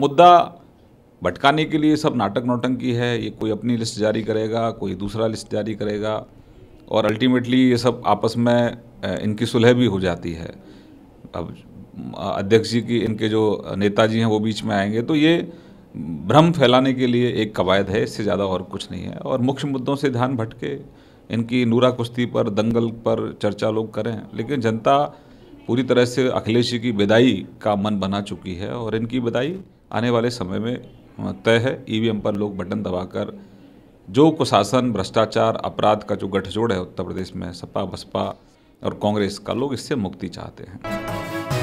मुद्दा भटकाने के लिए सब नाटक नौटंकी है ये कोई अपनी लिस्ट जारी करेगा कोई दूसरा लिस्ट जारी करेगा और अल्टीमेटली ये सब आपस में इनकी सुलह भी हो जाती है अब अध्यक्ष जी की इनके जो नेताजी हैं वो बीच में आएंगे तो ये भ्रम फैलाने के लिए एक कवायद है इससे ज़्यादा और कुछ नहीं है और मुख्य मुद्दों से ध्यान भटके इनकी नूरा कुश्ती पर दंगल पर चर्चा लोग करें लेकिन जनता पूरी तरह से अखिलेश जी की विदाई का मन बना चुकी है और इनकी विदाई आने वाले समय में तय है ईवीएम पर लोग बटन दबाकर जो कुशासन भ्रष्टाचार अपराध का जो गठजोड़ है उत्तर प्रदेश में सपा बसपा और कांग्रेस का लोग इससे मुक्ति चाहते हैं